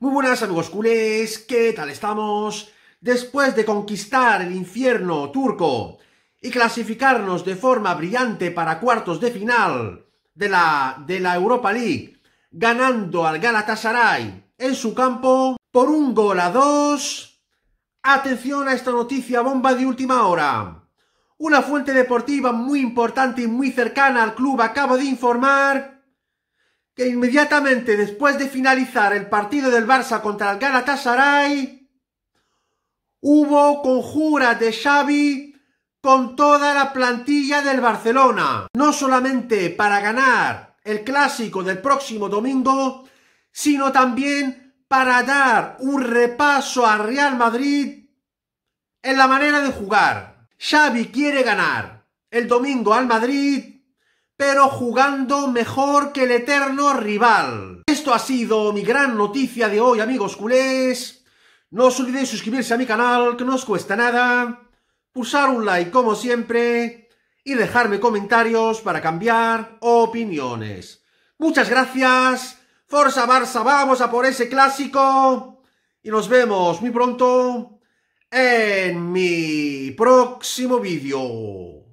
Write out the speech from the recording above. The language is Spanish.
Muy buenas amigos culés, ¿qué tal estamos? Después de conquistar el infierno turco y clasificarnos de forma brillante para cuartos de final de la, de la Europa League, ganando al Galatasaray en su campo por un gol a dos. Atención a esta noticia bomba de última hora. Una fuente deportiva muy importante y muy cercana al club acaba de informar que inmediatamente después de finalizar el partido del Barça contra el Galatasaray, hubo conjura de Xavi con toda la plantilla del Barcelona, no solamente para ganar el clásico del próximo domingo, sino también para dar un repaso al Real Madrid en la manera de jugar. Xavi quiere ganar el domingo al Madrid pero jugando mejor que el eterno rival. Esto ha sido mi gran noticia de hoy, amigos culés. No os olvidéis suscribirse a mi canal, que no os cuesta nada. Pulsar un like, como siempre. Y dejarme comentarios para cambiar opiniones. Muchas gracias. Forza Barça, vamos a por ese clásico. Y nos vemos muy pronto en mi próximo vídeo.